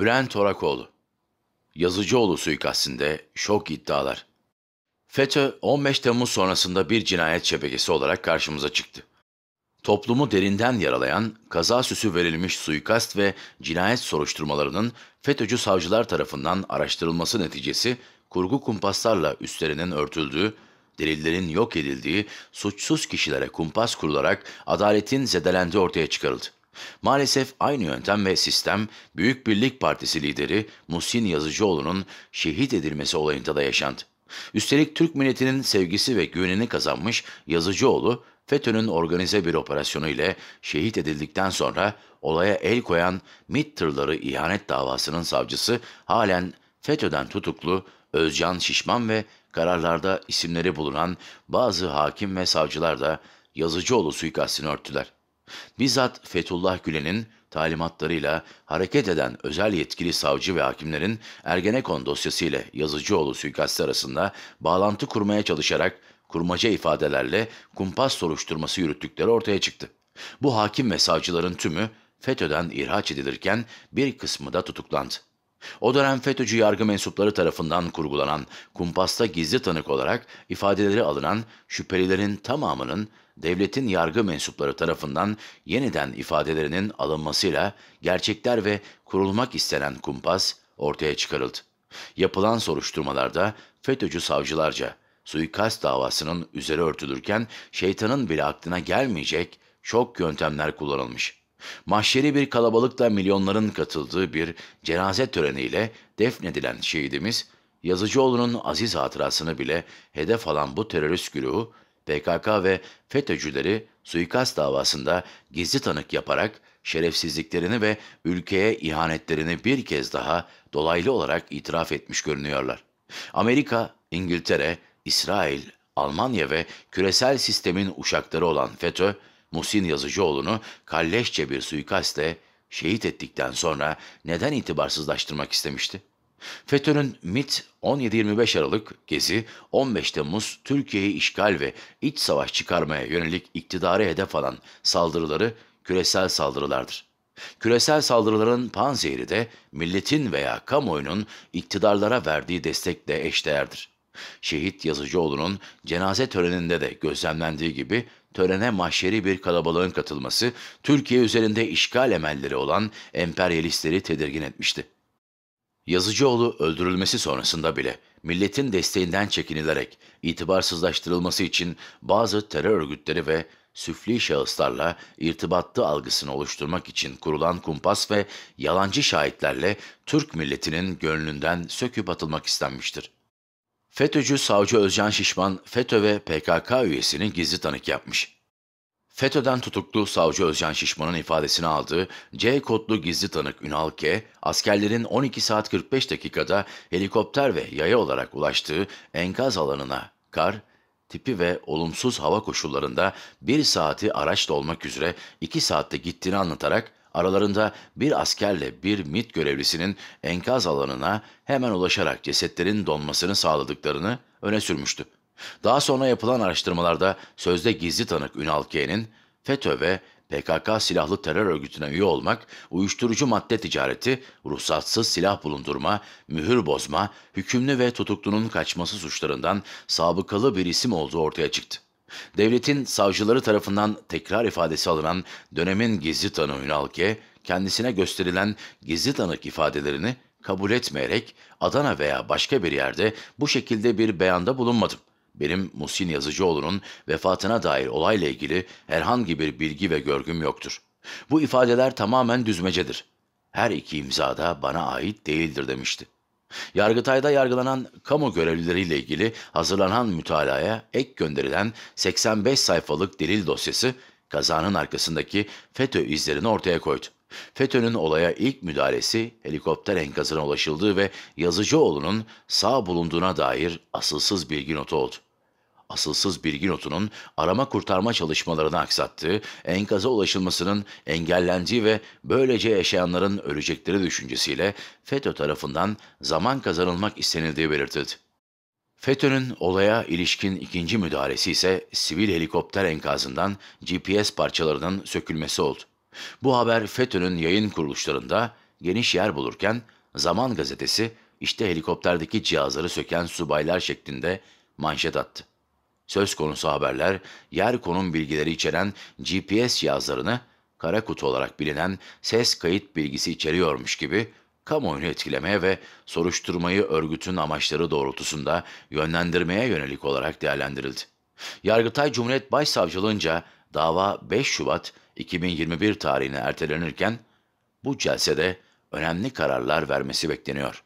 Bülent Orakoğlu Yazıcıoğlu suikastinde şok iddialar. FETÖ 15 Temmuz sonrasında bir cinayet şebekesi olarak karşımıza çıktı. Toplumu derinden yaralayan, kaza süsü verilmiş suikast ve cinayet soruşturmalarının FETÖ'cü savcılar tarafından araştırılması neticesi kurgu kumpaslarla üstlerinin örtüldüğü, delillerin yok edildiği, suçsuz kişilere kumpas kurularak adaletin zedelendiği ortaya çıkarıldı. Maalesef aynı yöntem ve sistem Büyük Birlik Partisi lideri Muhsin Yazıcıoğlu'nun şehit edilmesi olayında da yaşandı. Üstelik Türk milletinin sevgisi ve güvenini kazanmış Yazıcıoğlu, FETÖ'nün organize bir operasyonu ile şehit edildikten sonra olaya el koyan MİT tırları ihanet davasının savcısı halen FETÖ'den tutuklu Özcan Şişman ve kararlarda isimleri bulunan bazı hakim ve savcılar da Yazıcıoğlu suikastini örttüler. Bizzat Fethullah Gülen'in talimatlarıyla hareket eden özel yetkili savcı ve hakimlerin Ergenekon dosyası ile Yazıcıoğlu suikastı arasında bağlantı kurmaya çalışarak kurmaca ifadelerle kumpas soruşturması yürüttükleri ortaya çıktı. Bu hakim ve savcıların tümü FETÖ'den ihraç edilirken bir kısmı da tutuklandı. O dönem FETÖ'cü yargı mensupları tarafından kurgulanan kumpasta gizli tanık olarak ifadeleri alınan şüphelilerin tamamının devletin yargı mensupları tarafından yeniden ifadelerinin alınmasıyla gerçekler ve kurulmak istenen kumpas ortaya çıkarıldı. Yapılan soruşturmalarda FETÖ'cü savcılarca suikast davasının üzeri örtülürken şeytanın bile aklına gelmeyecek çok yöntemler kullanılmış. Mahşeri bir kalabalıkla milyonların katıldığı bir cenaze töreniyle defnedilen şehidimiz, Yazıcıoğlu'nun aziz hatırasını bile hedef alan bu terörist güruhu, PKK ve FETÖ'cüleri suikast davasında gizli tanık yaparak şerefsizliklerini ve ülkeye ihanetlerini bir kez daha dolaylı olarak itiraf etmiş görünüyorlar. Amerika, İngiltere, İsrail, Almanya ve küresel sistemin uşakları olan FETÖ, Musin Yazıcıoğlu'nu kalleşçe bir suikaste şehit ettikten sonra neden itibarsızlaştırmak istemişti? FETÖ'nün MIT 17-25 Aralık Gezi 15 Temmuz Türkiye'yi işgal ve iç savaş çıkarmaya yönelik iktidarı hedef alan saldırıları küresel saldırılardır. Küresel saldırıların panzehri de milletin veya kamuoyunun iktidarlara verdiği destekle eşdeğerdir. Şehit Yazıcıoğlu'nun cenaze töreninde de gözlemlendiği gibi törene mahşeri bir kalabalığın katılması Türkiye üzerinde işgal emelleri olan emperyalistleri tedirgin etmişti. Yazıcıoğlu öldürülmesi sonrasında bile milletin desteğinden çekinilerek itibarsızlaştırılması için bazı terör örgütleri ve süfli şahıslarla irtibatlı algısını oluşturmak için kurulan kumpas ve yalancı şahitlerle Türk milletinin gönlünden söküp atılmak istenmiştir. FETÖ'cü savcı Özcan Şişman, FETÖ ve PKK üyesini gizli tanık yapmış. FETÖ'den tutuklu savcı Özcan Şişman'ın ifadesini aldığı C kodlu gizli tanık Ünal K, askerlerin 12 saat 45 dakikada helikopter ve yaya olarak ulaştığı enkaz alanına kar, tipi ve olumsuz hava koşullarında 1 saati araçla olmak üzere 2 saatte gittiğini anlatarak Aralarında bir askerle bir MIT görevlisinin enkaz alanına hemen ulaşarak cesetlerin donmasını sağladıklarını öne sürmüştü. Daha sonra yapılan araştırmalarda sözde gizli tanık Ünal K'nin FETÖ ve PKK silahlı terör örgütüne üye olmak, uyuşturucu madde ticareti, ruhsatsız silah bulundurma, mühür bozma, hükümlü ve tutuklunun kaçması suçlarından sabıkalı bir isim olduğu ortaya çıktı. Devletin savcıları tarafından tekrar ifadesi alınan dönemin gizli tanığı Ünal kendisine gösterilen gizli tanık ifadelerini kabul etmeyerek Adana veya başka bir yerde bu şekilde bir beyanda bulunmadım. Benim musin Yazıcıoğlu'nun vefatına dair olayla ilgili herhangi bir bilgi ve görgüm yoktur. Bu ifadeler tamamen düzmecedir. Her iki imzada bana ait değildir demişti. Yargıtay'da yargılanan kamu görevlileriyle ilgili hazırlanan mütalaya ek gönderilen 85 sayfalık delil dosyası kazanın arkasındaki FETÖ izlerini ortaya koydu. FETÖ'nün olaya ilk müdahalesi helikopter enkazına ulaşıldığı ve Yazıcıoğlu'nun sağ bulunduğuna dair asılsız bilgi notu oldu asılsız bilgi notunun arama kurtarma çalışmalarını aksattığı, enkaza ulaşılmasının engellendiği ve böylece yaşayanların ölecekleri düşüncesiyle FETÖ tarafından zaman kazanılmak istenildiği belirtildi. FETÖ'nün olaya ilişkin ikinci müdahalesi ise sivil helikopter enkazından GPS parçalarının sökülmesi oldu. Bu haber FETÖ'nün yayın kuruluşlarında geniş yer bulurken Zaman gazetesi işte helikopterdeki cihazları söken subaylar şeklinde manşet attı. Söz konusu haberler, yer konum bilgileri içeren GPS yazlarını kara kutu olarak bilinen ses kayıt bilgisi içeriyormuş gibi kamuoyunu etkilemeye ve soruşturmayı örgütün amaçları doğrultusunda yönlendirmeye yönelik olarak değerlendirildi. Yargıtay Cumhuriyet Başsavcılığınca dava 5 Şubat 2021 tarihine ertelenirken bu celsede önemli kararlar vermesi bekleniyor.